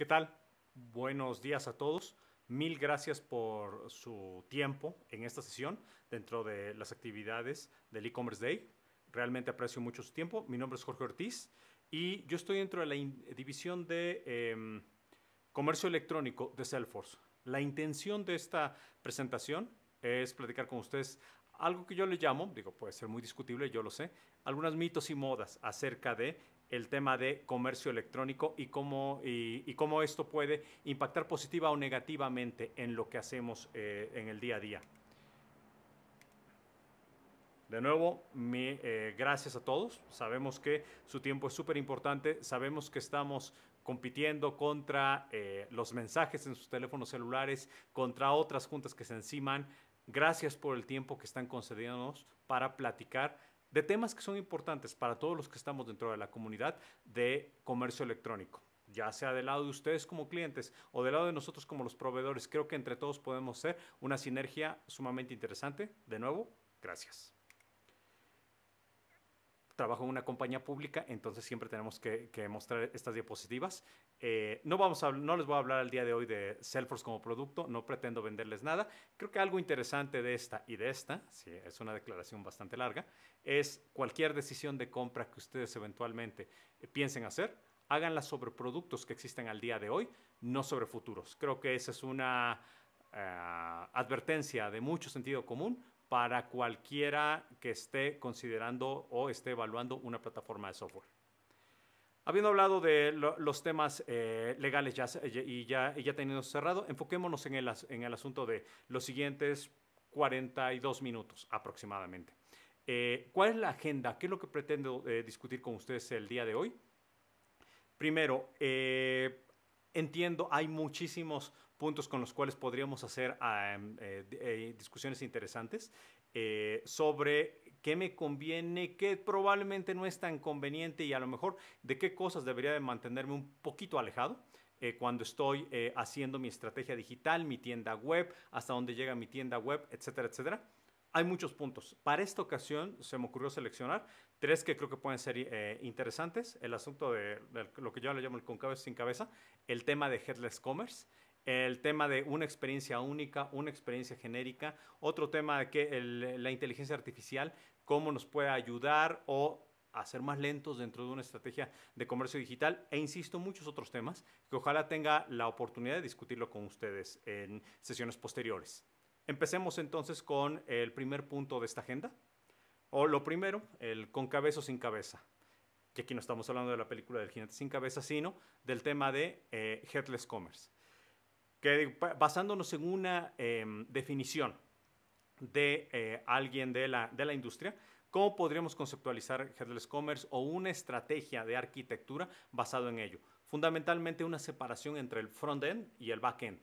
¿Qué tal? Buenos días a todos. Mil gracias por su tiempo en esta sesión dentro de las actividades del e-commerce day. Realmente aprecio mucho su tiempo. Mi nombre es Jorge Ortiz y yo estoy dentro de la división de em, comercio electrónico de Salesforce. La intención de esta presentación es platicar con ustedes algo que yo le llamo, digo, puede ser muy discutible, yo lo sé, algunas mitos y modas acerca de el tema de comercio electrónico y cómo, y, cómo esto puede impactar positiva o negativamente en lo que hacemos eh, en el día a día. De nuevo, eh, gracias a todos. Sabemos que su tiempo es súper importante. Sabemos que estamos compitiendo contra eh, los mensajes en sus teléfonos celulares, contra otras juntas que se enciman. Gracias por el tiempo que están concediéndonos para platicar de temas que son importantes para todos los que estamos dentro de la comunidad de comercio electrónico ya sea del lado de ustedes como clientes o del lado de nosotros como los proveedores. Creo que entre todos podemos ser una sinergia sumamente interesante. De nuevo, gracias trabajo en una compañía pública, entonces siempre tenemos que, mostrar estas diapositivas. Eh, no, vamos a, no les voy a hablar al día de hoy de Salesforce como producto, no pretendo venderles nada. Creo que algo interesante de esta y de esta, si es una declaración bastante larga, es cualquier decisión de compra que ustedes eventualmente eh, piensen hacer, háganla sobre productos que existen al día de hoy, no sobre futuros. Creo que esa es una... Eh, advertencia de mucho sentido común para cualquiera que esté considerando o esté evaluando una plataforma de software. Habiendo hablado de los temas eh, legales eh, y, ya, teniendo cerrado, enfoquémonos en el, en el, asunto de los siguientes 42 minutos aproximadamente. Eh, ¿Cuál es la agenda? ¿Qué es lo que pretendo discutir con ustedes el día de hoy? Primero, entiendo, hay muchísimos puntos con los cuales podríamos hacer eh, eh, discusiones interesantes eh, sobre qué me conviene, qué probablemente no es tan conveniente y a lo mejor de qué cosas debería de mantenerme un poquito alejado. cuando estoy haciendo mi estrategia digital, mi tienda web, hasta dónde llega mi tienda web, etcétera, etcétera. Hay muchos puntos. Para esta ocasión se me ocurrió seleccionar tres que creo que pueden ser interesantes. El asunto de, lo que yo le llamo el con cabeza sin cabeza, el tema de headless commerce, el tema de una experiencia única, una experiencia genérica, otro tema de que la inteligencia artificial, cómo nos puede ayudar o hacer más lentos dentro de una estrategia de comercio digital e insisto muchos otros temas que ojalá tenga la oportunidad de discutirlo con ustedes en sesiones posteriores. Empecemos entonces con el primer punto de esta agenda o lo primero, el con cabeza o sin cabeza que aquí no estamos hablando de la película del gigante sin cabeza, sino del tema de eh, Headless Commerce que basándonos en una em, definición de eh, alguien de la, de la industria, ¿Cómo podríamos conceptualizar Headless Commerce o una estrategia de arquitectura basado en ello? Fundamentalmente una separación entre el front-end y el back-end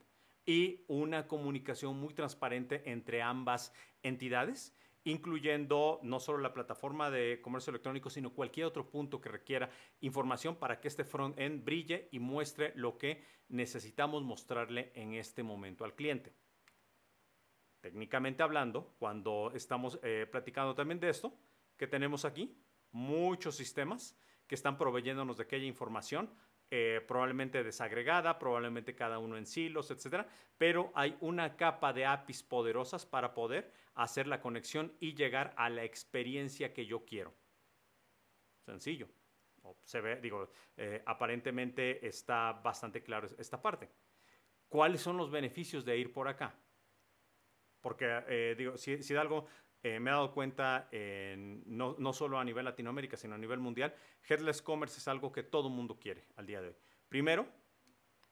y una comunicación muy transparente entre ambas entidades incluyendo no solo la plataforma de comercio electrónico, sino cualquier otro punto que requiera información para que este front-end brille y muestre lo que necesitamos mostrarle en este momento al cliente. Técnicamente hablando, cuando estamos eh, platicando también de esto, que tenemos aquí muchos sistemas que están proveyéndonos de aquella información eh, probablemente desagregada, probablemente cada uno en silos, etcétera, pero hay una capa de APIs poderosas para poder hacer la conexión y llegar a la experiencia que yo quiero. Sencillo. Se ve, digo, eh, aparentemente está bastante claro esta parte. ¿Cuáles son los beneficios de ir por acá? Porque, eh, digo, si, algo eh, me he dado cuenta, no, solo a nivel Latinoamérica, sino a nivel mundial, headless commerce es algo que todo mundo quiere al día de hoy. Primero,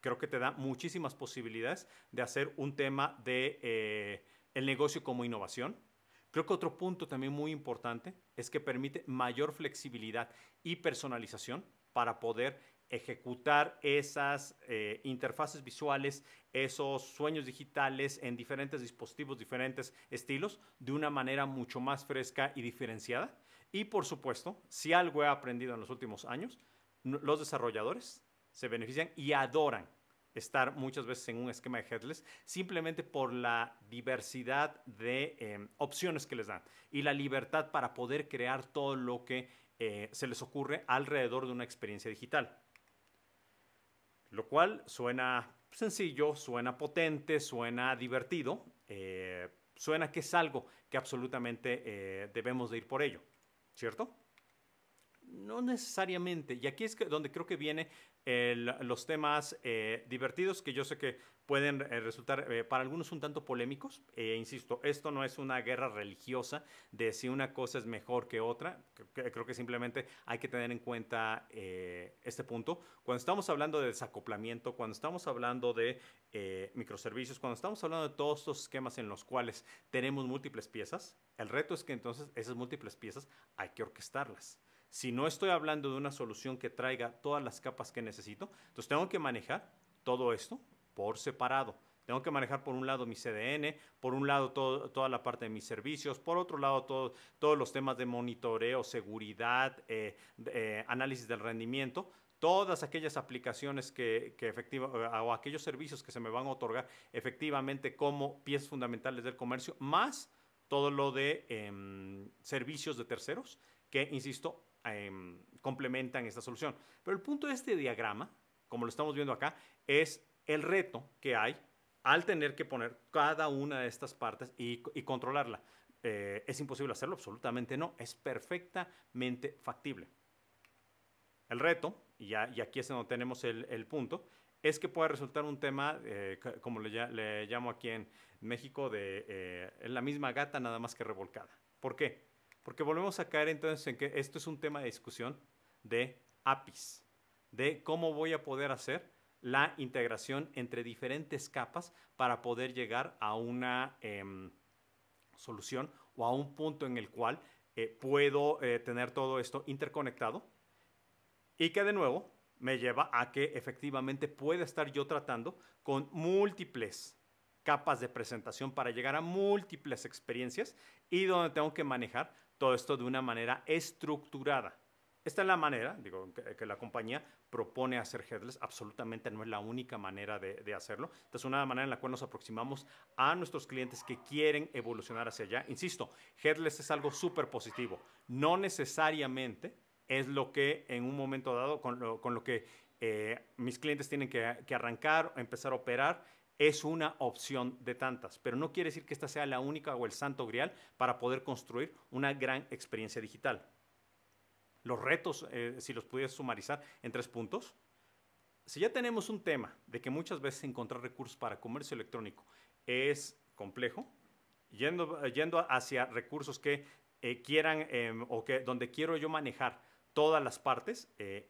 creo que te da muchísimas posibilidades de hacer un tema de eh, el negocio como innovación. Creo que otro punto también muy importante es que permite mayor flexibilidad y personalización para poder ejecutar esas eh, interfaces visuales, esos sueños digitales en diferentes dispositivos, diferentes estilos, de una manera mucho más fresca y diferenciada. Y por supuesto, si algo he aprendido en los últimos años, los desarrolladores se benefician y adoran estar muchas veces en un esquema de headless simplemente por la diversidad de em, opciones que les dan y la libertad para poder crear todo lo que eh, se les ocurre alrededor de una experiencia digital lo cual suena sencillo, suena potente, suena divertido, eh, suena que es algo que absolutamente eh, debemos de ir por ello, ¿cierto? No necesariamente. Y aquí es donde creo que vienen los temas eh, divertidos que yo sé que pueden eh, resultar eh, para algunos un tanto polémicos. insisto, esto no es una guerra religiosa de si una cosa es mejor que otra. Creo que simplemente hay que tener en cuenta este punto. Cuando estamos hablando de desacoplamiento, cuando estamos hablando de microservicios, cuando estamos hablando de todos estos esquemas en los cuales tenemos múltiples piezas, el reto es que entonces esas múltiples piezas hay que orquestarlas si no estoy hablando de una solución que traiga todas las capas que necesito, entonces tengo que manejar todo esto por separado. Tengo que manejar por un lado mi CDN, por un lado toda la parte de mis servicios, por otro lado todos los temas de monitoreo, seguridad, eh, eh, análisis del rendimiento, todas aquellas aplicaciones que, eh, o aquellos servicios que se me van a otorgar efectivamente como pies fundamentales del comercio, más todo lo de em, servicios de terceros que, insisto, Em, complementan esta solución. Pero el punto de este diagrama, como lo estamos viendo acá, es el reto que hay al tener que poner cada una de estas partes y, controlarla. Eh, ¿Es imposible hacerlo? Absolutamente no. Es perfectamente factible. El reto, y, aquí es donde tenemos el, punto, es que puede resultar un tema, eh, como le, llamo aquí en México, de eh, la misma gata nada más que revolcada. ¿Por qué? Porque volvemos a caer entonces en que esto es un tema de discusión de APIs, de cómo voy a poder hacer la integración entre diferentes capas para poder llegar a una em, solución o a un punto en el cual eh, puedo eh, tener todo esto interconectado y que de nuevo me lleva a que efectivamente pueda estar yo tratando con múltiples capas de presentación para llegar a múltiples experiencias y donde tengo que manejar todo esto de una manera estructurada. Esta es la manera, digo, que, la compañía propone hacer headless, absolutamente no es la única manera de, hacerlo. Esta es una manera en la cual nos aproximamos a nuestros clientes que quieren evolucionar hacia allá. Insisto, headless es algo súper positivo. No necesariamente es lo que en un momento dado, con lo, que eh, mis clientes tienen que, que arrancar, empezar a operar es una opción de tantas, pero no quiere decir que esta sea la única o el santo grial para poder construir una gran experiencia digital. Los retos, eh, si los pudieras sumarizar en tres puntos, si ya tenemos un tema de que muchas veces encontrar recursos para comercio electrónico es complejo, yendo, hacia recursos que eh, quieran em, o que donde quiero yo manejar todas las partes, eh,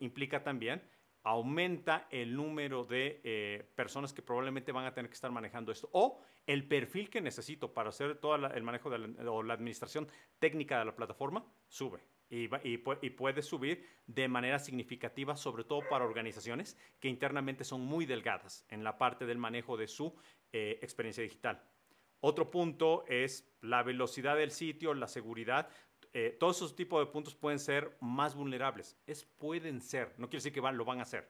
implica también aumenta el número de eh, personas que probablemente van a tener que estar manejando esto o el perfil que necesito para hacer todo el manejo de o la administración técnica de la plataforma sube y, puede subir de manera significativa, sobre todo para organizaciones que internamente son muy delgadas en la parte del manejo de su eh, experiencia digital. Otro punto es la velocidad del sitio, la seguridad. Eh, todos esos tipos de puntos pueden ser más vulnerables. Es pueden ser, no quiere decir que van, lo van a hacer.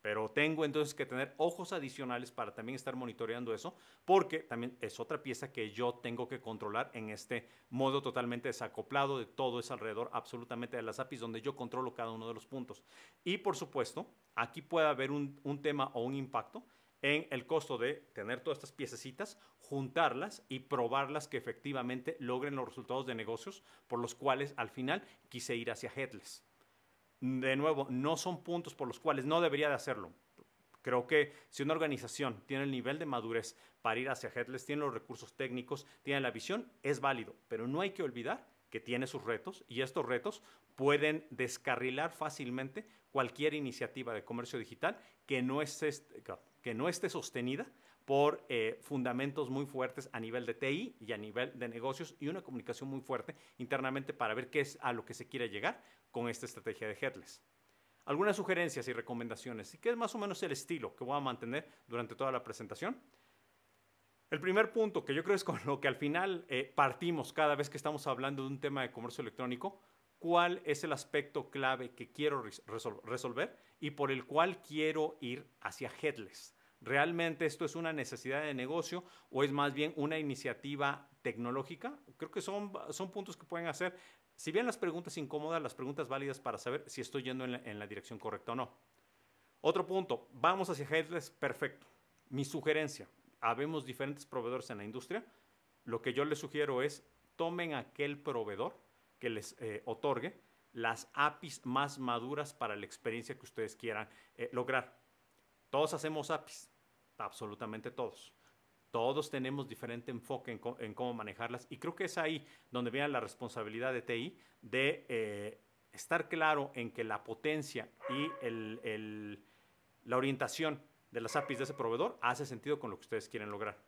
Pero tengo entonces que tener ojos adicionales para también estar monitoreando eso, porque también es otra pieza que yo tengo que controlar en este modo totalmente desacoplado de todo ese alrededor absolutamente de las APIs, donde yo controlo cada uno de los puntos. Y por supuesto, aquí puede haber un, un tema o un impacto en el costo de tener todas estas piececitas, juntarlas y probarlas que efectivamente logren los resultados de negocios por los cuales al final quise ir hacia Headless. De nuevo, no son puntos por los cuales no debería de hacerlo. Creo que si una organización tiene el nivel de madurez para ir hacia Headless, tiene los recursos técnicos, tiene la visión, es válido, pero no hay que olvidar que tiene sus retos y estos retos pueden descarrilar fácilmente cualquier iniciativa de comercio digital que no esté, que no esté sostenida por eh, fundamentos muy fuertes a nivel de TI y a nivel de negocios y una comunicación muy fuerte internamente para ver qué es a lo que se quiere llegar con esta estrategia de Headless. Algunas sugerencias y recomendaciones, y que es más o menos el estilo que voy a mantener durante toda la presentación. El primer punto, que yo creo es con lo que al final eh, partimos cada vez que estamos hablando de un tema de comercio electrónico, cuál es el aspecto clave que quiero resolver y por el cual quiero ir hacia headless. ¿Realmente esto es una necesidad de negocio o es más bien una iniciativa tecnológica? Creo que son, son puntos que pueden hacer, si bien las preguntas incómodas, las preguntas válidas para saber si estoy yendo en la, en la dirección correcta o no. Otro punto, vamos hacia headless, perfecto. Mi sugerencia, habemos diferentes proveedores en la industria, lo que yo les sugiero es tomen aquel proveedor que les eh, otorgue las APIs más maduras para la experiencia que ustedes quieran eh, lograr. Todos hacemos APIs, absolutamente todos. Todos tenemos diferente enfoque en, cómo manejarlas y creo que es ahí donde viene la responsabilidad de TI de eh, estar claro en que la potencia y la orientación de las APIs de ese proveedor hace sentido con lo que ustedes quieren lograr.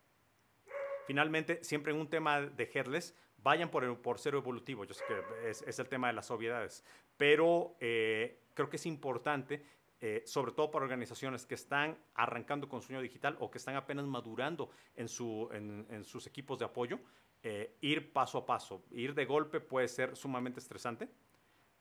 Finalmente, siempre en un tema de headless, vayan por, el, por cero evolutivo. Yo sé que es, el tema de las obviedades, pero eh, creo que es importante eh, sobre todo para organizaciones que están arrancando con sueño digital o que están apenas madurando en, sus equipos de apoyo, eh, ir paso a paso. Ir de golpe puede ser sumamente estresante.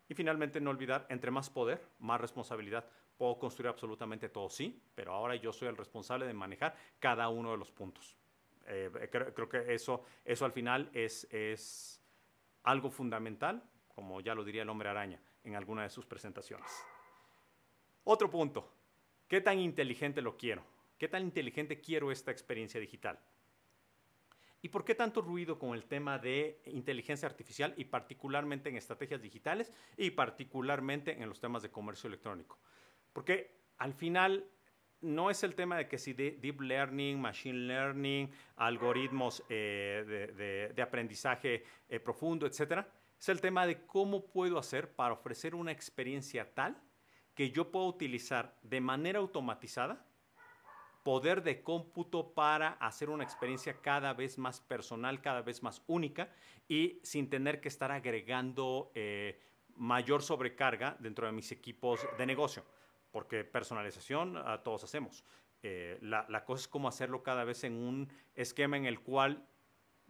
Y finalmente, no olvidar, entre más poder, más responsabilidad. Puedo construir absolutamente todo, sí, pero ahora yo soy el responsable de manejar cada uno de los puntos. Eh, eh, creo, creo, que eso, eso al final es, es algo fundamental, como ya lo diría el hombre araña en alguna de sus presentaciones. Otro punto, ¿qué tan inteligente lo quiero? ¿Qué tan inteligente quiero esta experiencia digital? ¿Y por qué tanto ruido con el tema de inteligencia artificial y particularmente en estrategias digitales y particularmente en los temas de comercio electrónico? Porque al final no es el tema de que si deep learning, machine learning, algoritmos eh, de, aprendizaje eh, profundo, etcétera. Es el tema de cómo puedo hacer para ofrecer una experiencia tal que yo pueda utilizar de manera automatizada poder de cómputo para hacer una experiencia cada vez más personal, cada vez más única y sin tener que estar agregando eh, mayor sobrecarga dentro de mis equipos de negocio porque personalización a ah, todos hacemos. Eh, la, cosa es cómo hacerlo cada vez en un esquema en el cual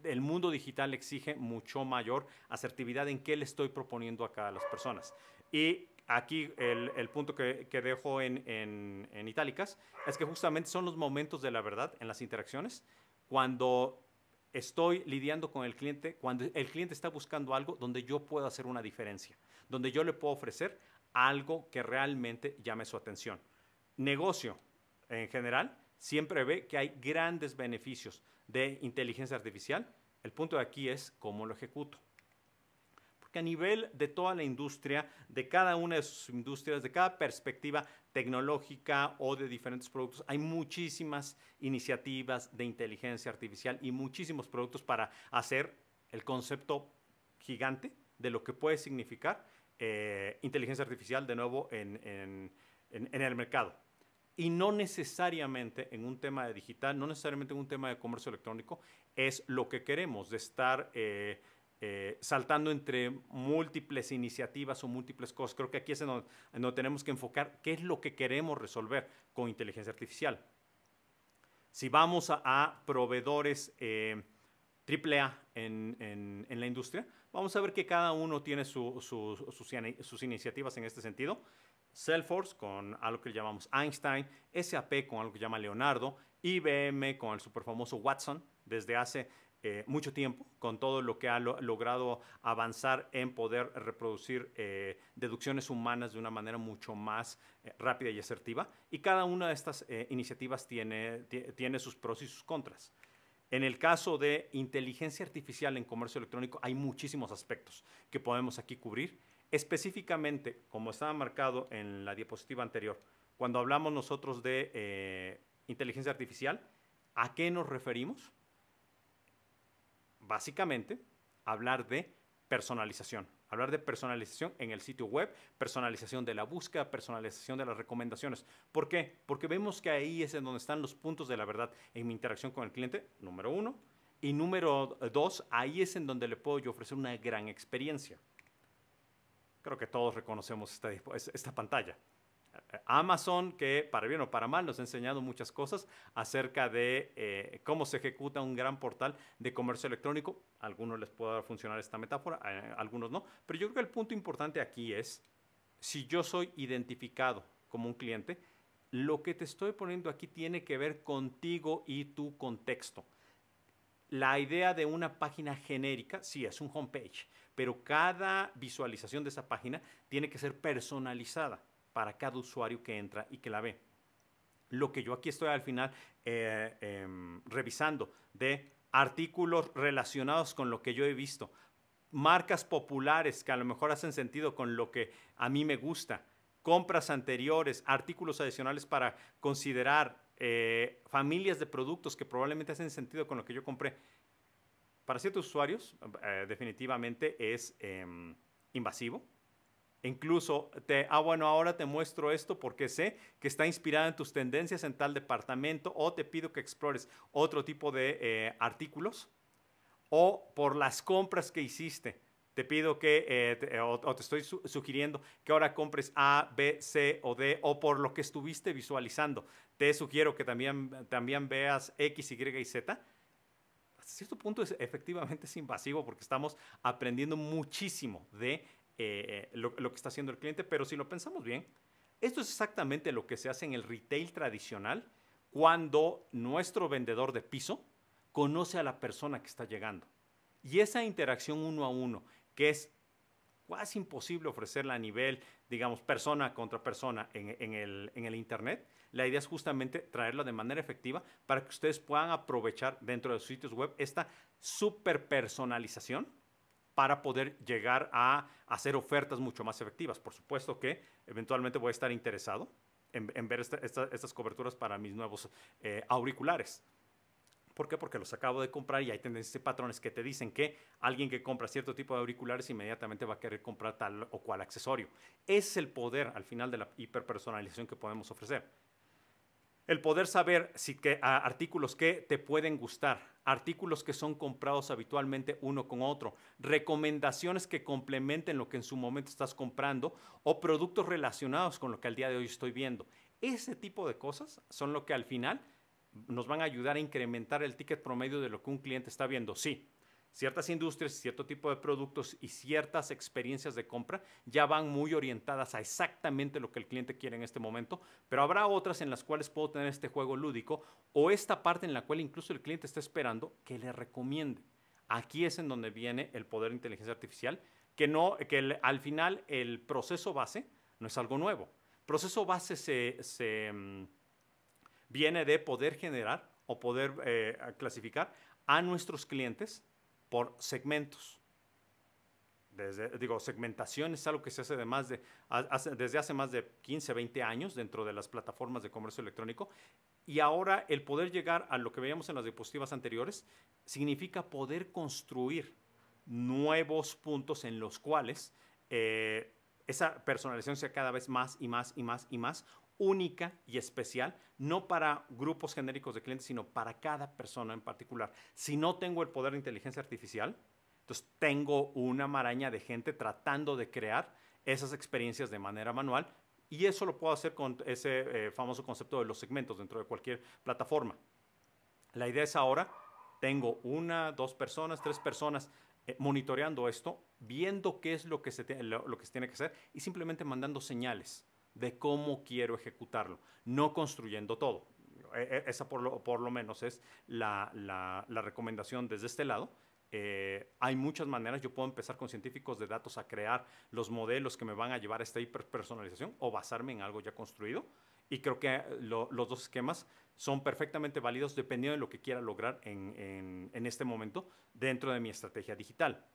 el mundo digital exige mucho mayor asertividad en qué le estoy proponiendo acá a las personas. Y aquí el, punto que, que dejo en, en itálicas es que justamente son los momentos de la verdad en las interacciones cuando estoy lidiando con el cliente, cuando el cliente está buscando algo donde yo pueda hacer una diferencia, donde yo le puedo ofrecer algo que realmente llame su atención. Negocio en general siempre ve que hay grandes beneficios de inteligencia artificial. El punto de aquí es cómo lo ejecuto. Porque a nivel de toda la industria, de cada una de sus industrias, de cada perspectiva tecnológica o de diferentes productos, hay muchísimas iniciativas de inteligencia artificial y muchísimos productos para hacer el concepto gigante de lo que puede significar eh, inteligencia artificial de nuevo en, el mercado. Y no necesariamente en un tema de digital, no necesariamente en un tema de comercio electrónico, es lo que queremos, de estar eh, eh, saltando entre múltiples iniciativas o múltiples cosas. Creo que aquí es donde, tenemos que enfocar qué es lo que queremos resolver con inteligencia artificial. Si vamos a, proveedores triple en, en, la industria. Vamos a ver que cada uno tiene sus, iniciativas en este sentido. Salesforce con algo que llamamos Einstein, SAP con algo que llama Leonardo, IBM con el superfamoso Watson desde hace eh, mucho tiempo, con todo lo que ha logrado avanzar en poder reproducir eh, deducciones humanas de una manera mucho más eh, rápida y asertiva. Y cada una de estas iniciativas tiene sus pros y sus contras. En el caso de inteligencia artificial en comercio electrónico hay muchísimos aspectos que podemos aquí cubrir. Específicamente, como estaba marcado en la diapositiva anterior, cuando hablamos nosotros de eh, inteligencia artificial, ¿a qué nos referimos? Básicamente, hablar de personalización. Hablar de personalización en el sitio web, personalización de la búsqueda, personalización de las recomendaciones. ¿Por qué? Porque vemos que ahí es en donde están los puntos de la verdad en mi interacción con el cliente, número uno. Y número dos, ahí es en donde le puedo yo ofrecer una gran experiencia. Creo que todos reconocemos esta, esta pantalla. Amazon, que para bien o para mal nos ha enseñado muchas cosas acerca de eh, cómo se ejecuta un gran portal de comercio electrónico. algunos les puede funcionar esta metáfora, eh, algunos no. Pero yo creo que el punto importante aquí es, si yo soy identificado como un cliente, lo que te estoy poniendo aquí tiene que ver contigo y tu contexto. La idea de una página genérica, sí, es un homepage, pero cada visualización de esa página tiene que ser personalizada para cada usuario que entra y que la ve. Lo que yo aquí estoy al final eh, em, revisando de artículos relacionados con lo que yo he visto, marcas populares que a lo mejor hacen sentido con lo que a mí me gusta, compras anteriores, artículos adicionales para considerar, eh, familias de productos que probablemente hacen sentido con lo que yo compré. Para ciertos usuarios, eh, definitivamente es em, invasivo, Incluso te, ah, bueno, ahora te muestro esto porque sé que está inspirada en tus tendencias en tal departamento o te pido que explores otro tipo de eh, artículos o por las compras que hiciste. Te pido que, eh, eh, o, te estoy sugiriendo que ahora compres A, B, C o D, o por lo que estuviste visualizando. Te sugiero que también, también veas X, Y y Z hasta cierto punto es, efectivamente es invasivo porque estamos aprendiendo muchísimo de eh, lo, que está haciendo el cliente, pero si lo pensamos bien, esto es exactamente lo que se hace en el retail tradicional cuando nuestro vendedor de piso conoce a la persona que está llegando. Y esa interacción uno a uno, que es casi imposible ofrecerla a nivel, digamos, persona contra persona en, el, en el Internet, la idea es justamente traerla de manera efectiva para que ustedes puedan aprovechar dentro de sus sitios web esta super personalización para poder llegar a hacer ofertas mucho más efectivas. Por supuesto que eventualmente voy a estar interesado en, ver estas coberturas para mis nuevos eh, auriculares. ¿Por qué? Porque los acabo de comprar y hay tendencias y patrones que te dicen que alguien que compra cierto tipo de auriculares inmediatamente va a querer comprar tal o cual accesorio. es el poder al final de la hiperpersonalización que podemos ofrecer el poder saber si que, artículos que te pueden gustar, artículos que son comprados habitualmente uno con otro, recomendaciones que complementen lo que en su momento estás comprando o productos relacionados con lo que al día de hoy estoy viendo. Ese tipo de cosas son lo que al final nos van a ayudar a incrementar el ticket promedio de lo que un cliente está viendo. Sí, Ciertas industrias, cierto tipo de productos y ciertas experiencias de compra ya van muy orientadas a exactamente lo que el cliente quiere en este momento, pero habrá otras en las cuales puedo tener este juego lúdico o esta parte en la cual incluso el cliente está esperando que le recomiende. Aquí es en donde viene el poder de inteligencia artificial, que, no, que al final el proceso base no es algo nuevo. Proceso base mm, viene de poder generar o poder eh, clasificar a nuestros clientes por segmentos. Desde, digo, segmentación es algo que se hace, más de, desde hace más de 15, 20 años dentro de las plataformas de comercio electrónico. Y ahora el poder llegar a lo que veíamos en las diapositivas anteriores significa poder construir nuevos puntos en los cuales eh, esa personalización sea cada vez más y más y más y más única y especial, no para grupos genéricos de clientes, sino para cada persona en particular. Si no tengo el poder de inteligencia artificial, entonces tengo una maraña de gente tratando de crear esas experiencias de manera manual y eso lo puedo hacer con ese eh, famoso concepto de los segmentos dentro de cualquier plataforma. La idea es ahora, tengo una, dos personas, tres personas eh, monitoreando esto, viendo qué es lo que, se lo que se tiene que hacer y simplemente mandando señales de cómo quiero ejecutarlo, no construyendo todo. E, e, esa por lo, por lo menos es la, la, recomendación desde este lado. Eh, hay muchas maneras, yo puedo empezar con científicos de datos a crear los modelos que me van a llevar a esta hiperpersonalización o basarme en algo ya construido. Y creo que eh, los dos esquemas son perfectamente válidos dependiendo de lo que quiera lograr en, en, en este momento dentro de mi estrategia digital.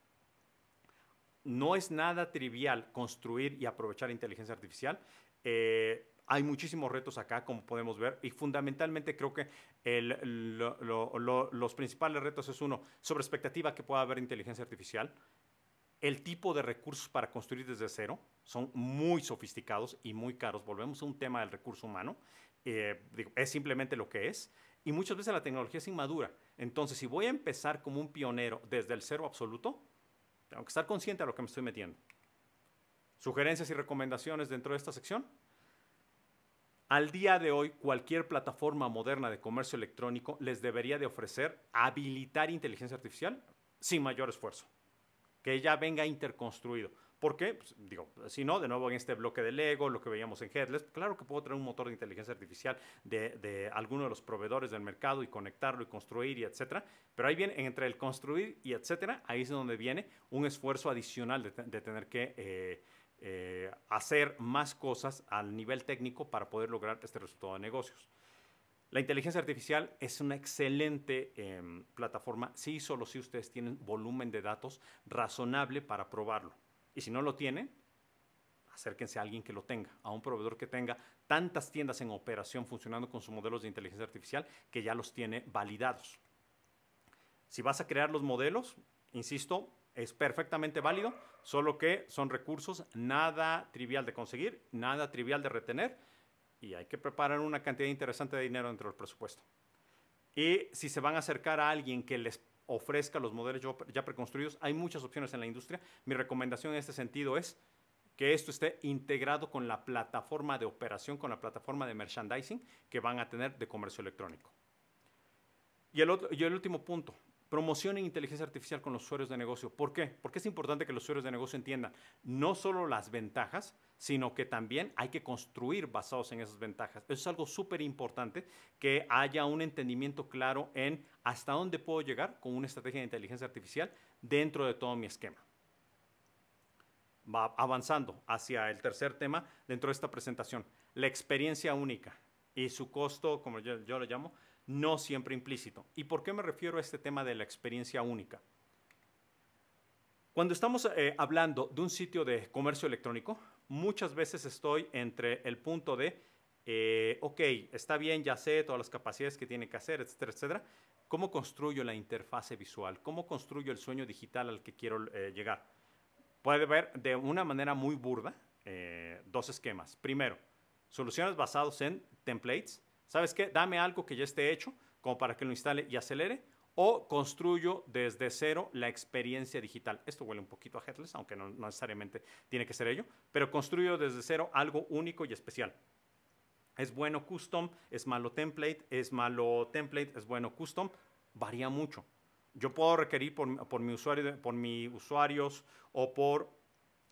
No es nada trivial construir y aprovechar inteligencia artificial. Eh, hay muchísimos retos acá, como podemos ver, y fundamentalmente creo que los principales retos es uno, sobre expectativa que pueda haber inteligencia artificial, el tipo de recursos para construir desde cero son muy sofisticados y muy caros. Volvemos a un tema del recurso humano. Eh, es simplemente lo que es. Y muchas veces la tecnología es inmadura. Entonces, si voy a empezar como un pionero desde el cero absoluto, tengo que estar consciente de lo que me estoy metiendo sugerencias y recomendaciones dentro de esta sección. Al día de hoy, cualquier plataforma moderna de comercio electrónico les debería de ofrecer habilitar inteligencia artificial sin mayor esfuerzo, que ya venga interconstruido. Porque, pues, digo, si no, de nuevo en este bloque de Lego, lo que veíamos en Headless, claro que puedo traer un motor de inteligencia artificial de, alguno de los proveedores del mercado y conectarlo y construir y etcétera, pero ahí viene, entre el construir y etcétera, ahí es donde viene un esfuerzo adicional de, tener que... Eh, eh, hacer más cosas al nivel técnico para poder lograr este resultado de negocios. La inteligencia artificial es una excelente em, plataforma si sí, solo si ustedes tienen volumen de datos razonable para probarlo. Y si no lo tienen, acérquense a alguien que lo tenga, a un proveedor que tenga tantas tiendas en operación funcionando con sus modelos de inteligencia artificial que ya los tiene validados. Si vas a crear los modelos, insisto, es perfectamente válido, solo que son recursos nada trivial de conseguir, nada trivial de retener y hay que preparar una cantidad interesante de dinero dentro del presupuesto. Y si se van a acercar a alguien que les ofrezca los modelos ya preconstruidos, hay muchas opciones en la industria. Mi recomendación en este sentido es que esto esté integrado con la plataforma de operación, con la plataforma de merchandising que van a tener de comercio electrónico. Y el, y el último punto, Promocionen inteligencia artificial con los usuarios de negocio. ¿Por qué? Porque es importante que los usuarios de negocio entiendan no solo las ventajas, sino que también hay que construir basados en esas ventajas. Eso es algo súper importante, que haya un entendimiento claro en hasta dónde puedo llegar con una estrategia de inteligencia artificial dentro de todo mi esquema va avanzando hacia el tercer tema dentro de esta presentación, la experiencia única y su costo, como yo, yo lo llamo, no siempre implícito. ¿Y por qué me refiero a este tema de la experiencia única? Cuando estamos eh, hablando de un sitio de comercio electrónico, muchas veces estoy entre el punto de, eh, ok, está bien, ya sé todas las capacidades que tiene que hacer, etcétera, etcétera. ¿Cómo construyo la interfase visual? ¿Cómo construyo el sueño digital al que quiero eh, llegar? Puede ver de una manera muy burda dos esquemas. Primero, soluciones basadas en templates ¿Sabes qué? Dame algo que ya esté hecho, como para que lo instale y acelere, o construyo desde cero la experiencia digital. Esto huele un poquito a Headless, aunque no, necesariamente tiene que ser ello, pero construyo desde cero algo único y especial. Es bueno custom, es malo template, es malo template, es bueno custom, varía mucho. Yo puedo requerir por, por mi usuario, por mis usuarios o por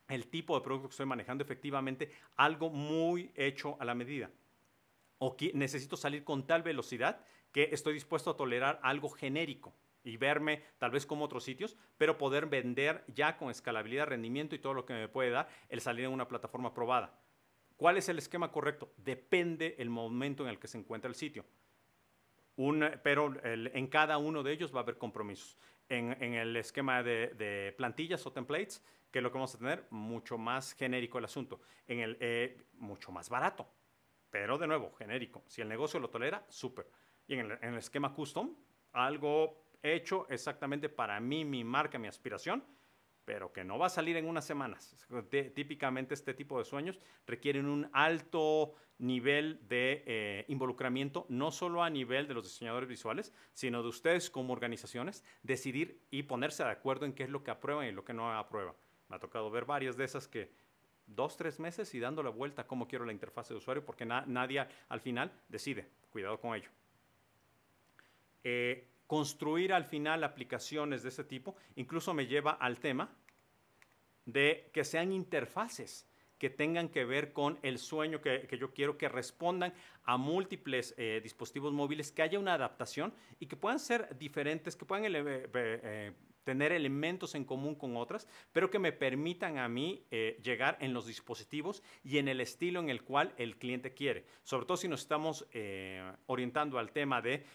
el tipo de producto que estoy manejando efectivamente algo muy hecho a la medida o necesito salir con tal velocidad que estoy dispuesto a tolerar algo genérico y verme tal vez como otros sitios, pero poder vender ya con escalabilidad, rendimiento y todo lo que me puede dar el salir en una plataforma probada. ¿Cuál es el esquema correcto? Depende el momento en el que se encuentra el sitio. Un, pero en cada uno de ellos va a haber compromisos. En, el esquema de, plantillas o templates, que es lo que vamos a tener, mucho más genérico el asunto, en el, eh, mucho más barato pero de nuevo, genérico. Si el negocio lo tolera, súper. Y en el, esquema custom, algo hecho exactamente para mí, mi marca, mi aspiración, pero que no va a salir en unas semanas. Típicamente este tipo de sueños requieren un alto nivel de eh, involucramiento, no solo a nivel de los diseñadores visuales, sino de ustedes como organizaciones, decidir y ponerse de acuerdo en qué es lo que aprueban y lo que no aprueban. Me ha tocado ver varias de esas que dos, tres meses y dando la vuelta cómo quiero la interfase de usuario, porque nadie al final decide. Cuidado con ello. Eh, construir al final aplicaciones de ese tipo incluso me lleva al tema de que sean interfaces que tengan que ver con el sueño que, yo quiero que respondan a múltiples eh, dispositivos móviles, que haya una adaptación y que puedan ser diferentes, que puedan eh, eh, tener elementos en común con otras, pero que me permitan a mí llegar en los dispositivos y en el estilo en el cual el cliente quiere. Sobre todo si nos estamos orientando al tema de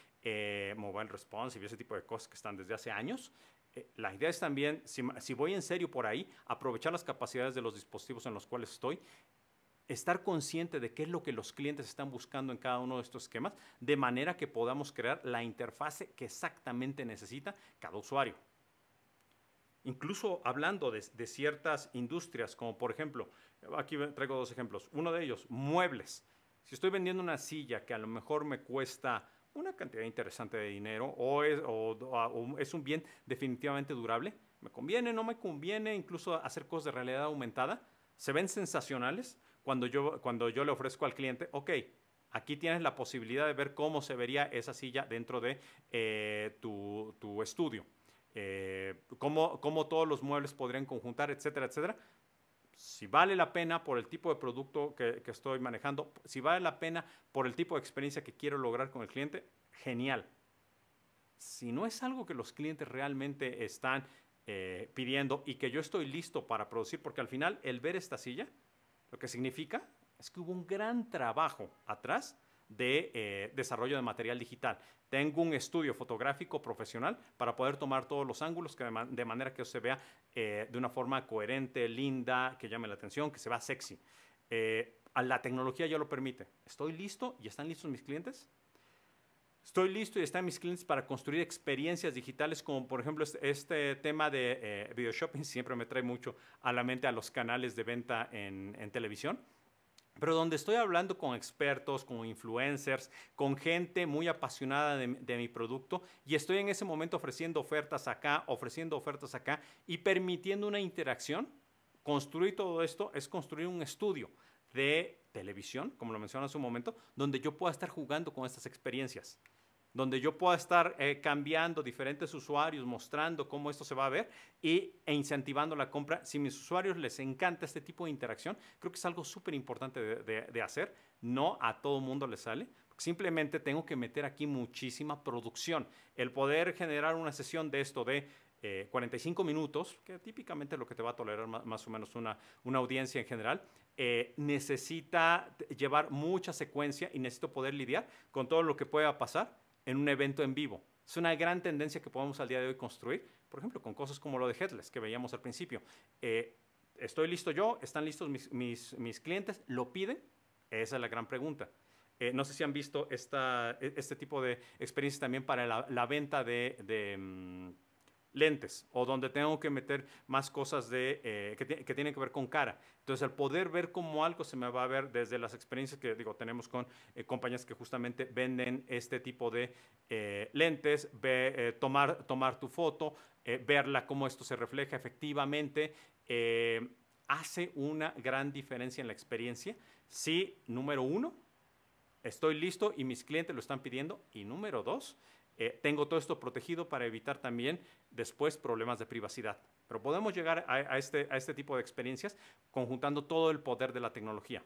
mobile responsive y ese tipo de cosas que están desde hace años, eh, la idea es también, si, voy en serio por ahí, aprovechar las capacidades de los dispositivos en los cuales estoy, estar consciente de qué es lo que los clientes están buscando en cada uno de estos esquemas, de manera que podamos crear la interfase que exactamente necesita cada usuario. Incluso hablando de, de ciertas industrias, como por ejemplo, aquí traigo dos ejemplos. Uno de ellos, muebles. Si estoy vendiendo una silla que a lo mejor me cuesta una cantidad interesante de dinero o es, un bien definitivamente durable, me conviene, no me conviene, incluso hacer cosas de realidad aumentada, se ven sensacionales cuando yo, cuando yo le ofrezco al cliente, ok, Aquí tienes la posibilidad de ver cómo se vería esa silla dentro de eh, tu, estudio. Eh, cómo, cómo, todos los muebles podrían conjuntar, etcétera, etcétera si vale la pena por el tipo de producto que, estoy manejando, si vale la pena por el tipo de experiencia que quiero lograr con el cliente, genial. Si no es algo que los clientes realmente están eh, pidiendo y que yo estoy listo para producir, porque al final el ver esta silla, lo que significa es que hubo un gran trabajo atrás de eh, desarrollo de material digital. Tengo un estudio fotográfico profesional para poder tomar todos los ángulos de, manera que se vea eh, de una forma coherente, linda, que llame la atención, que se vea sexy. Eh, a la tecnología ya lo permite. ¿Estoy listo y están listos mis clientes? Estoy listo y están mis clientes para construir experiencias digitales como por ejemplo este tema de video shopping siempre me trae mucho a la mente a los canales de venta en televisión pero donde estoy hablando con expertos, con influencers, con gente muy apasionada de, mi producto y estoy en ese momento ofreciendo ofertas acá, ofreciendo ofertas acá y permitiendo una interacción. Construir todo esto es construir un estudio de televisión, como lo mencioné hace un momento, donde yo pueda estar jugando con estas experiencias donde yo pueda estar eh, cambiando diferentes usuarios, mostrando cómo esto se va a ver y, e incentivando la compra. Si a mis usuarios les encanta este tipo de interacción, creo que es algo súper importante de, hacer. No a todo mundo le sale, Simplemente tengo que meter aquí muchísima producción. El poder generar una sesión de esto de 45 eh, minutos, que típicamente es lo que te va a tolerar más, más o menos una, una, audiencia en general, eh, necesita llevar mucha secuencia y necesito poder lidiar con todo lo que pueda pasar en un evento en vivo. Es una gran tendencia que podemos al día de hoy construir, por ejemplo, con cosas como lo de Headless que veíamos al principio. Eh, ¿Estoy listo yo? ¿Están listos mis, mis, clientes? ¿Lo piden? Esa es la gran pregunta. Eh, no sé si han visto esta, e, este tipo de experiencias también para la, venta de mm, lentes o donde tengo que meter más cosas de, eh, que, tienen que ver con cara. Entonces, el poder ver cómo algo se me va a ver desde las experiencias que digo, tenemos con eh, compañías que justamente venden este tipo de eh, lentes, tomar, tu foto, verla, cómo esto se refleja efectivamente hace una gran diferencia en la experiencia. Sí, número uno, estoy listo y mis clientes lo están pidiendo. Y número dos, eh, tengo todo esto protegido para evitar también después problemas de privacidad. Pero podemos llegar a, este, a este tipo de experiencias conjuntando todo el poder de la tecnología.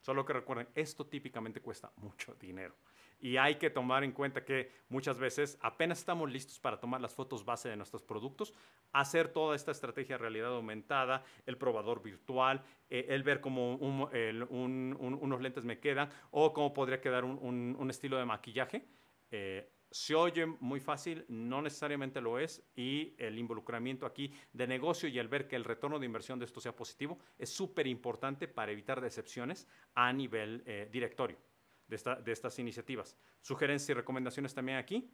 Solo que recuerden, esto típicamente cuesta mucho dinero. Y hay que tomar en cuenta que muchas veces apenas estamos listos para tomar las fotos base de nuestros productos, hacer toda esta estrategia de realidad aumentada, el probador virtual, eh, el ver cómo unos lentes me quedan o cómo podría quedar un, estilo de maquillaje. Eh, se oye muy fácil, no necesariamente lo es, y el involucramiento aquí de negocio y el ver que el retorno de inversión de esto sea positivo es súper importante para evitar decepciones a nivel eh, directorio de, estas iniciativas. Sugerencias y recomendaciones también aquí.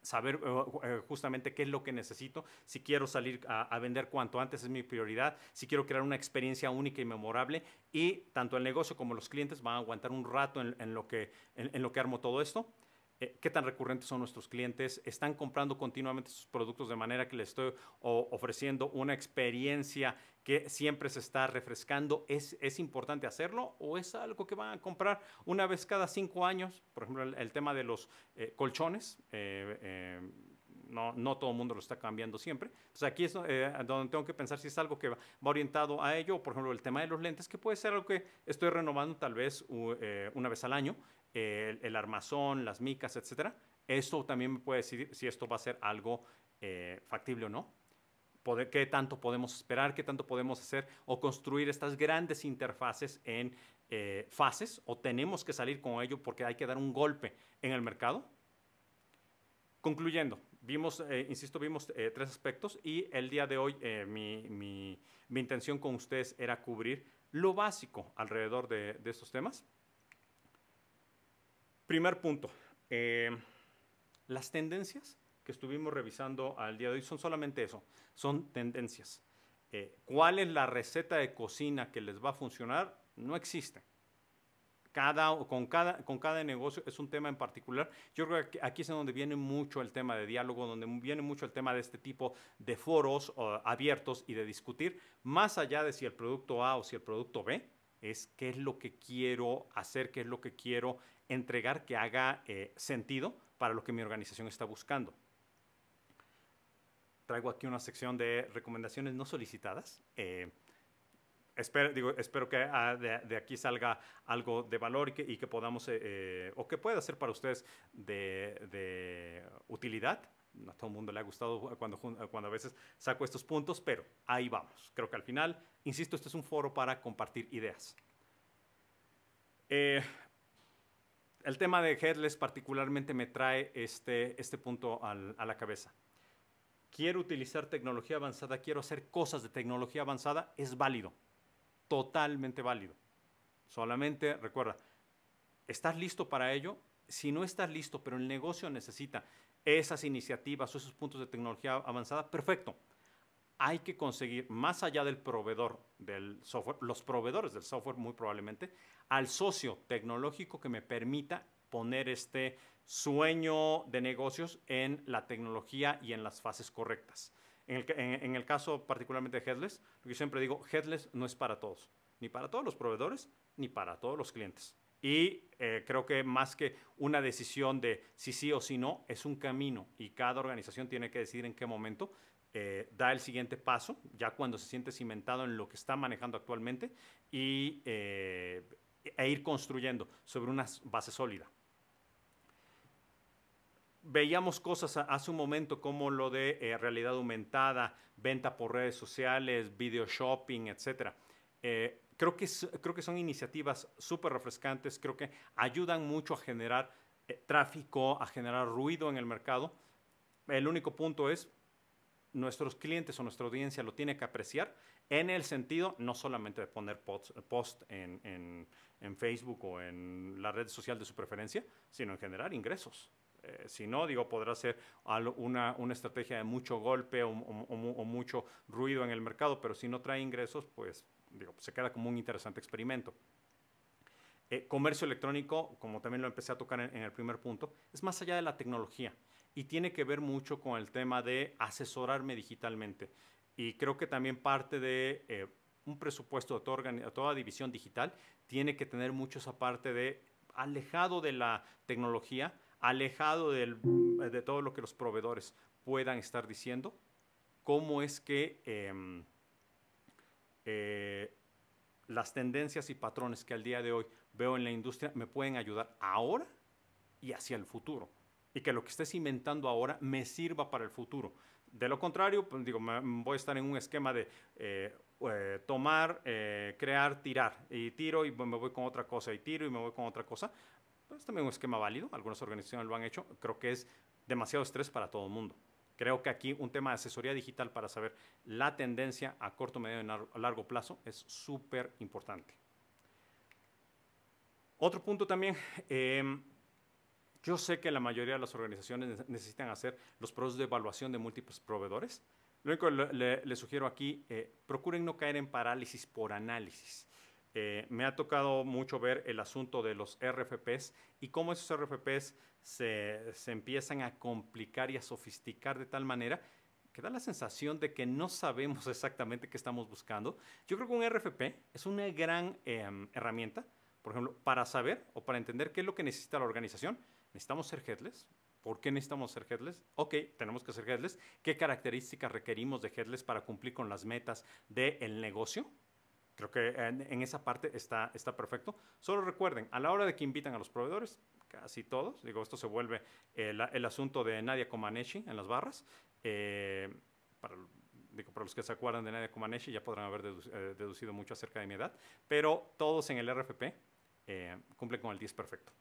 Saber eh, eh, justamente qué es lo que necesito, si quiero salir a, vender cuanto antes es mi prioridad, si quiero crear una experiencia única y memorable y tanto el negocio como los clientes van a aguantar un rato en lo que armo todo esto eh, qué tan recurrentes son nuestros clientes, están comprando continuamente sus productos de manera que les estoy ofreciendo una experiencia que siempre se está refrescando. ¿Es, importante hacerlo o es algo que van a comprar una vez cada cinco años? Por ejemplo, el, tema de los eh, colchones. Eh, no, no, todo el mundo lo está cambiando siempre. Pues aquí es donde tengo que pensar si es algo que va, orientado a ello. Por ejemplo, el tema de los lentes, que puede ser algo que estoy renovando tal vez una vez al año el, armazón, las micas, etc. Esto también me puede decir si esto va a ser algo eh, factible o no. qué tanto podemos esperar, qué tanto podemos hacer o construir estas grandes interfaces en eh, fases o tenemos que salir con ello porque hay que dar un golpe en el mercado. Concluyendo, vimos, eh, insisto, vimos tres aspectos y el día de hoy mi, intención con ustedes era cubrir lo básico alrededor de estos temas. Primer punto, eh, las tendencias que estuvimos revisando al día de hoy son solamente eso, son tendencias. Eh, ¿Cuál es la receta de cocina que les va a funcionar? No existe. Cada, con, cada, con cada negocio es un tema en particular. Yo creo que aquí es donde viene mucho el tema de diálogo, donde viene mucho el tema de este tipo de foros abiertos y de discutir, más allá de si el producto A o si el producto B, es qué es lo que quiero hacer, qué es lo que quiero entregar que haga eh, sentido para lo que mi organización está buscando. Traigo aquí una sección de recomendaciones no solicitadas. Eh, espero, que ah, de, aquí salga algo de valor y que, podamos, eh, o que pueda ser para ustedes de utilidad no a todo el mundo le ha gustado cuando, cuando a veces saco estos puntos, pero ahí vamos. Creo que al final, insisto, este es un foro para compartir ideas. Eh, el tema de Headless particularmente me trae este, este punto a la cabeza. Quiero utilizar tecnología avanzada, quiero hacer cosas de tecnología avanzada, es válido, totalmente válido. Solamente recuerda, ¿estás listo para ello? si no estás listo, pero el negocio necesita esas iniciativas o esos puntos de tecnología avanzada, perfecto. Hay que conseguir, más allá del proveedor del software, los proveedores del software muy probablemente, al socio tecnológico que me permita poner este sueño de negocios en la tecnología y en las fases correctas. En el, caso particularmente de Headless, lo que yo siempre digo, Headless no es para todos, ni para todos los proveedores, ni para todos los clientes. Y eh, creo que más que una decisión de si sí o si no, es un camino y cada organización tiene que decidir en qué momento eh, da el siguiente paso, ya cuando se siente cimentado en lo que está manejando actualmente y, eh, e ir construyendo sobre una base sólida. Veíamos cosas hace un momento como lo de realidad aumentada, venta por redes sociales, video shopping, etc Creo que, creo que son iniciativas súper refrescantes, creo que ayudan mucho a generar eh, tráfico, a generar ruido en el mercado. El único punto es, nuestros clientes o nuestra audiencia lo tiene que apreciar en el sentido no solamente de poner post, en, en, en, Facebook o en la red social de su preferencia, sino en generar ingresos. Eh, si no, digo, podrá ser una, una estrategia de mucho golpe o mucho ruido en el mercado, pero si no trae ingresos, pues digo, se queda como un interesante experimento. Eh, comercio electrónico, como también lo empecé a tocar en, el primer punto, es más allá de la tecnología y tiene que ver mucho con el tema de asesorarme digitalmente. Y creo que también parte de eh, un presupuesto de toda, toda división digital tiene que tener mucho esa parte de alejado de la tecnología, alejado del, de todo lo que los proveedores puedan estar diciendo, cómo es que... Em, eh, las tendencias y patrones que al día de hoy veo en la industria me pueden ayudar ahora y hacia el futuro. Y que lo que estés inventando ahora me sirva para el futuro. De lo contrario, pues, digo, mm, voy a estar en un esquema de eh, eh, tomar, crear, tirar. Y tiro y me voy con otra cosa, y tiro y me voy con otra cosa. Pues, es también un esquema válido, algunas organizaciones lo han hecho. Creo que es demasiado estrés para todo el mundo. Creo que aquí un tema de asesoría digital para saber la tendencia a corto, medio y largo plazo es súper importante. Otro punto también, em, yo sé que la mayoría de las organizaciones necesitan hacer los procesos de evaluación de múltiples proveedores. Lo único que les sugiero aquí, eh, procuren no caer en parálisis por análisis. Eh, me ha tocado mucho ver el asunto de los RFPs y cómo esos RFPs se, empiezan a complicar y a sofisticar de tal manera que da la sensación de que no sabemos exactamente qué estamos buscando. Yo creo que un RFP es una gran em, herramienta, por ejemplo, para saber o para entender qué es lo que necesita la organización. Necesitamos ser headless. ¿Por qué necesitamos ser headless? Ok, tenemos que ser headless. ¿Qué características requerimos de headless para cumplir con las metas del negocio? Creo que en, esa parte está, está perfecto. Solo recuerden, a la hora de que invitan a los proveedores, casi todos, digo, esto se vuelve el, asunto de Nadia Comaneci en las barras. Eh, para, digo, para los que se acuerdan de Nadia Comaneci ya podrán haber eh, deducido, mucho acerca de mi edad, pero todos en el RFP eh, cumplen con el 10 perfecto.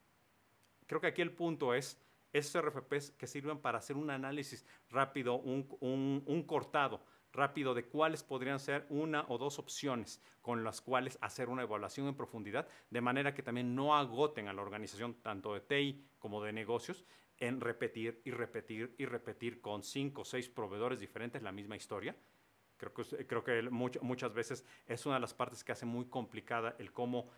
Creo que aquí el punto es esos RFPs que sirven para hacer un análisis rápido, un, un, un cortado rápido de cuáles podrían ser una o dos opciones con las cuales hacer una evaluación en profundidad, de manera que también no agoten a la organización tanto de TI como de negocios en repetir y repetir y repetir con cinco o seis proveedores diferentes la misma historia. Creo que, creo que muchas veces es una de las partes que hace muy complicada el cómo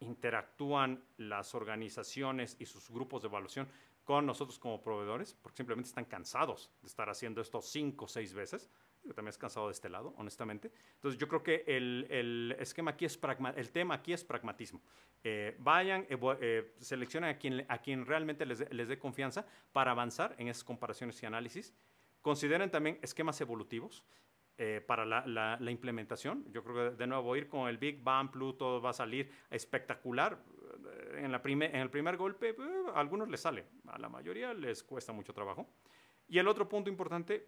interactúan las organizaciones y sus grupos de evaluación con nosotros como proveedores, porque simplemente están cansados de estar haciendo esto cinco o seis veces que también es cansado de este lado, honestamente. Entonces yo creo que el, el esquema aquí es pragma, el tema aquí es pragmatismo. Eh, vayan, eh, seleccionen a quien, a quien realmente les, les dé confianza para avanzar en esas comparaciones y análisis. Consideren también esquemas evolutivos. Eh, para la, la, implementación. Yo creo que de nuevo ir con el Big Bang, Pluto va a salir espectacular. Eh, en, la en el primer golpe a algunos les sale, a la mayoría les cuesta mucho trabajo. Y el otro punto importante,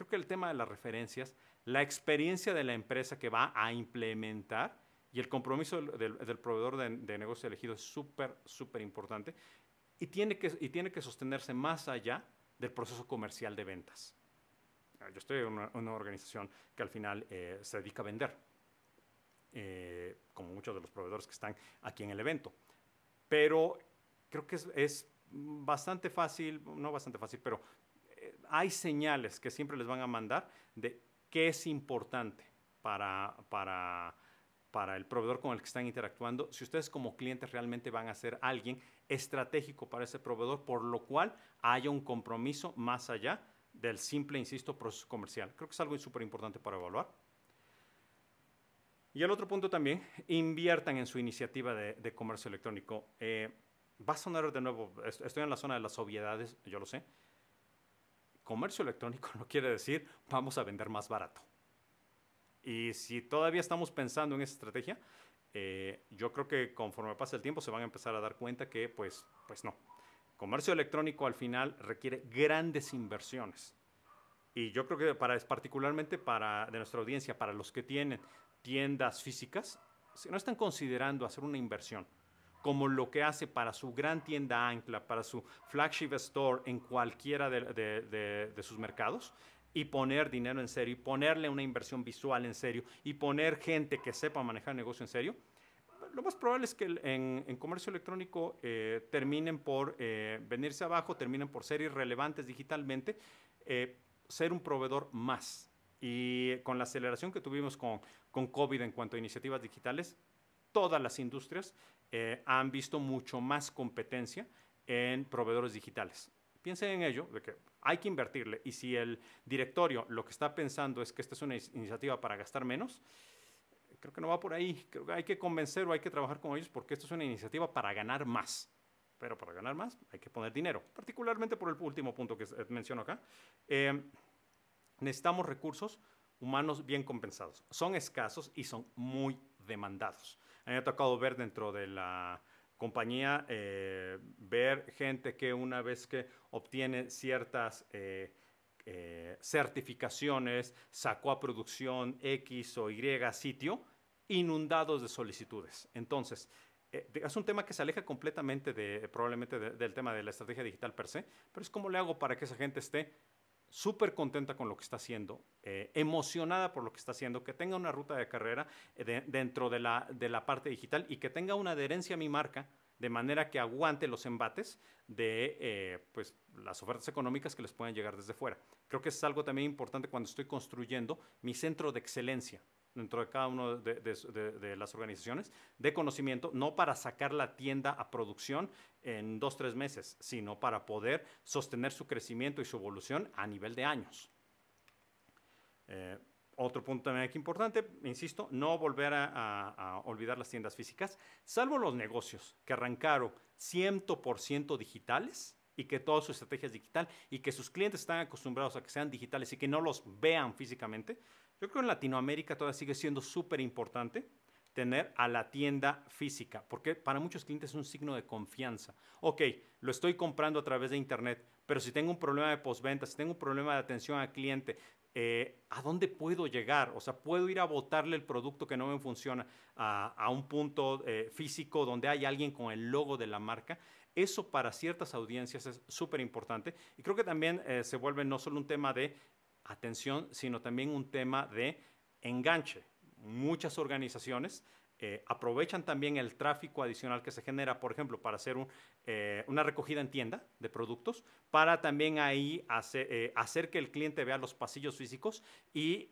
creo que el tema de las referencias, la experiencia de la empresa que va a implementar y el compromiso del, proveedor de, negocio elegido es súper, súper importante y tiene, que, tiene que sostenerse más allá del proceso comercial de ventas. Ah, yo estoy en una, organización que al final eh, se dedica a vender, eh, como muchos de los proveedores que están aquí en el evento. Pero creo que es, es bastante fácil, no bastante fácil, pero hay señales que siempre les van a mandar de qué es importante para, para, el proveedor con el que están interactuando, si ustedes como clientes realmente van a ser alguien estratégico para ese proveedor, por lo cual haya un compromiso más allá del simple, insisto, proceso comercial. Creo que es algo súper importante para evaluar. Y el otro punto también, inviertan en su iniciativa de, comercio electrónico. Eh, va a sonar de nuevo, estoy en la zona de las obviedades, yo lo sé, comercio electrónico no quiere decir vamos a vender más barato. Y si todavía estamos pensando en esa estrategia, eh, yo creo que conforme pasa el tiempo se van a empezar a dar cuenta que pues, pues no. Comercio electrónico al final requiere grandes inversiones. Y yo creo que para, particularmente para de nuestra audiencia, para los que tienen tiendas físicas, si no están considerando hacer una inversión como lo que hace para su gran tienda ancla, para su flagship store en cualquiera de, sus mercados, y poner dinero en serio, y ponerle una inversión visual en serio, y poner gente que sepa manejar negocio en serio, lo más probable es que en, comercio electrónico eh, terminen por eh, venirse abajo, terminen por ser irrelevantes digitalmente, eh, ser un proveedor más. Y con la aceleración que tuvimos con, con COVID en cuanto a iniciativas digitales, todas las industrias eh, han visto mucho más competencia en proveedores digitales. Piensen en ello, de que hay que invertirle y si el directorio lo que está pensando es que esta es una iniciativa para gastar menos, creo que no va por ahí, creo que hay que convencer o hay que trabajar con ellos porque esta es una iniciativa para ganar más. Pero para ganar más hay que poner dinero, particularmente por el último punto que eh, menciono acá. Em, necesitamos recursos humanos bien compensados. Son escasos y son muy demandados. A mí me ha tocado ver dentro de la compañía, eh, ver gente que una vez que obtiene ciertas... Eh, eh, certificaciones, sacó a producción X o Y sitio, inundados de solicitudes. Entonces, es un tema que se aleja completamente de, probablemente del tema de la estrategia digital per se, pero es cómo le hago para que esa gente esté súper contenta con lo que está haciendo, eh, emocionada por lo que está haciendo, que tenga una ruta de carrera eh, dentro de la, parte digital y que tenga una adherencia a mi marca de manera que aguante los embates de eh, pues, las ofertas económicas que les puedan llegar desde fuera. Creo que es algo también importante cuando estoy construyendo mi centro de excelencia, dentro de cada una de, las organizaciones de conocimiento, no para sacar la tienda a producción en dos, tres meses, sino para poder sostener su crecimiento y su evolución a nivel de años. Eh, otro punto también aquí importante, insisto, no volver a, a, olvidar las tiendas físicas, salvo los negocios que arrancaron 100% digitales y que toda su estrategia es digital y que sus clientes están acostumbrados a que sean digitales y que no los vean físicamente. Yo creo que en Latinoamérica todavía sigue siendo súper importante tener a la tienda física, porque para muchos clientes es un signo de confianza. Ok, lo estoy comprando a través de Internet, pero si tengo un problema de postventa, si tengo un problema de atención al cliente, eh, ¿a dónde puedo llegar? O sea, ¿puedo ir a botarle el producto que no me funciona a, un punto eh, físico donde hay alguien con el logo de la marca? Eso para ciertas audiencias es súper importante y creo que también eh, se vuelve no solo un tema de atención, sino también un tema de enganche. Muchas organizaciones eh, aprovechan también el tráfico adicional que se genera, por ejemplo, para hacer eh, una recogida en tienda de productos, para también ahí hacer, eh, hacer que el cliente vea los pasillos físicos y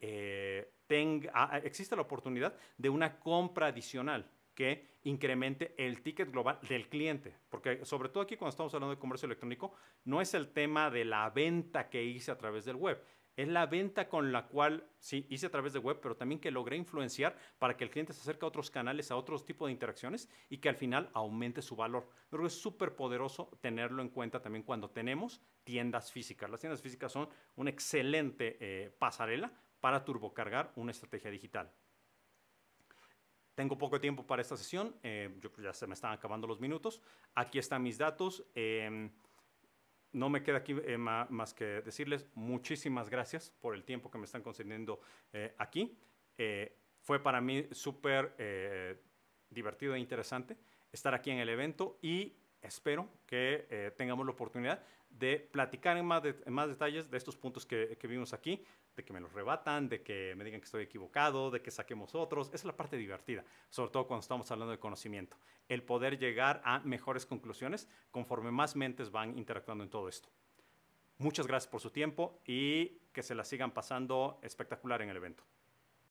tenga, ah, ah, existe la oportunidad de una compra adicional que incremente el ticket global del cliente. Porque sobre todo aquí cuando estamos hablando de comercio electrónico, no es el tema de la venta que hice a través del web, es la venta con la cual sí, hice a través de web, pero también que logré influenciar para que el cliente se acerque a otros canales, a otros tipos de interacciones y que al final aumente su valor. Creo es súper poderoso tenerlo en cuenta también cuando tenemos tiendas físicas. Las tiendas físicas son una excelente eh, pasarela para turbocargar una estrategia digital. Tengo poco tiempo para esta sesión, eh, ya se me están acabando los minutos. Aquí están mis datos. Em, no me queda aquí eh, más que decirles muchísimas gracias por el tiempo que me están concediendo eh, aquí. Eh, fue para mí súper divertido e interesante estar aquí en el evento y espero que tengamos la oportunidad de platicar en más, más detalles de estos puntos que, que vimos aquí, de que me los rebatan, de que me digan que estoy equivocado, de que saquemos otros. Esa es la parte divertida, sobre todo cuando estamos hablando de conocimiento. El poder llegar a mejores conclusiones conforme más mentes van interactuando en todo esto. Muchas gracias por su tiempo y que se la sigan pasando espectacular en el evento.